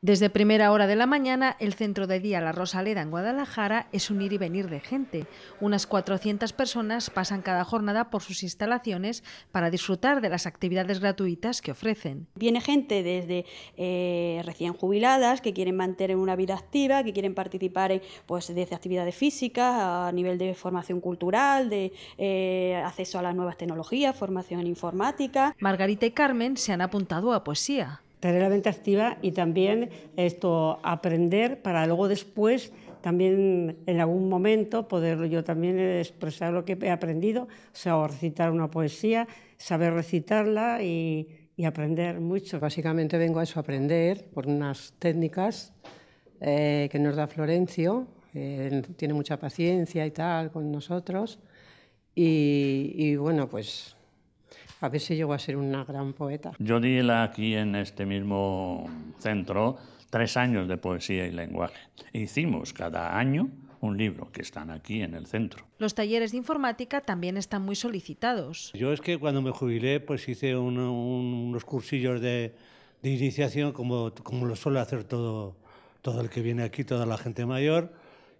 Desde primera hora de la mañana, el centro de día La Rosaleda en Guadalajara es un ir y venir de gente. Unas 400 personas pasan cada jornada por sus instalaciones para disfrutar de las actividades gratuitas que ofrecen. Viene gente desde eh, recién jubiladas que quieren mantener una vida activa, que quieren participar en, pues, desde actividades físicas a nivel de formación cultural, de eh, acceso a las nuevas tecnologías, formación informática. Margarita y Carmen se han apuntado a poesía tener la mente activa y también esto aprender para luego después también en algún momento poder yo también expresar lo que he aprendido, o sea, recitar una poesía, saber recitarla y, aprender mucho. Básicamente vengo a eso, a aprender por unas técnicas eh, que nos da Florencio, eh, tiene mucha paciencia y tal con nosotros, y bueno, pues a ver si llegó a ser una gran poeta. Yo di la, aquí en este mismo centro tres años de poesía y lenguaje. Hicimos cada año un libro que están aquí en el centro. Los talleres de informática también están muy solicitados. Yo es que cuando me jubilé pues hice unos cursillos de, de, iniciación como, como lo suele hacer todo, todo el que viene aquí, toda la gente mayor.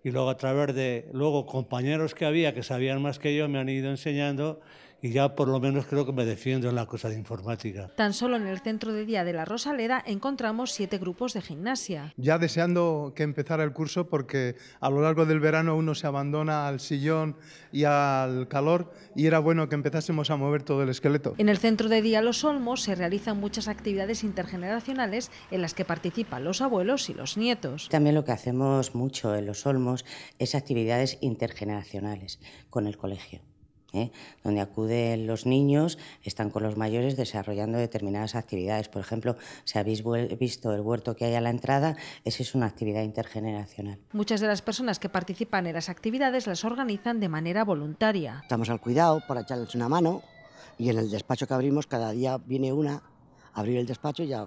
Y luego a través de luego compañeros que había que sabían más que yo me han ido enseñando y ya por lo menos creo que me defiendo en la cosa de informática. Tan solo en el centro de día de la Rosaleda encontramos siete grupos de gimnasia. Ya deseando que empezara el curso porque a lo largo del verano uno se abandona al sillón y al calor y era bueno que empezásemos a mover todo el esqueleto. En el centro de día Los Olmos se realizan muchas actividades intergeneracionales en las que participan los abuelos y los nietos. También lo que hacemos mucho en Los Olmos es actividades intergeneracionales con el colegio. ¿eh? donde acuden los niños, están con los mayores desarrollando determinadas actividades. Por ejemplo, si habéis visto el huerto que hay a la entrada, esa es una actividad intergeneracional. Muchas de las personas que participan en las actividades las organizan de manera voluntaria. Estamos al cuidado para echarles una mano y en el despacho que abrimos cada día viene una abrir el despacho y mm,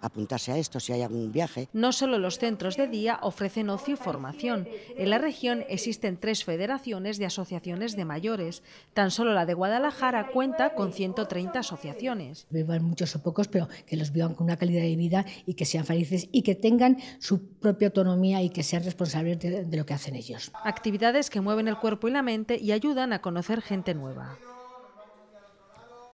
apuntarse a esto si hay algún viaje. No solo los centros de día ofrecen ocio y formación. En la región existen tres federaciones de asociaciones de mayores. Tan solo la de Guadalajara cuenta con 130 asociaciones. Vivan muchos o pocos, pero que los vivan con una calidad de vida y que sean felices y que tengan su propia autonomía y que sean responsables de lo que hacen ellos. Actividades que mueven el cuerpo y la mente y ayudan a conocer gente nueva.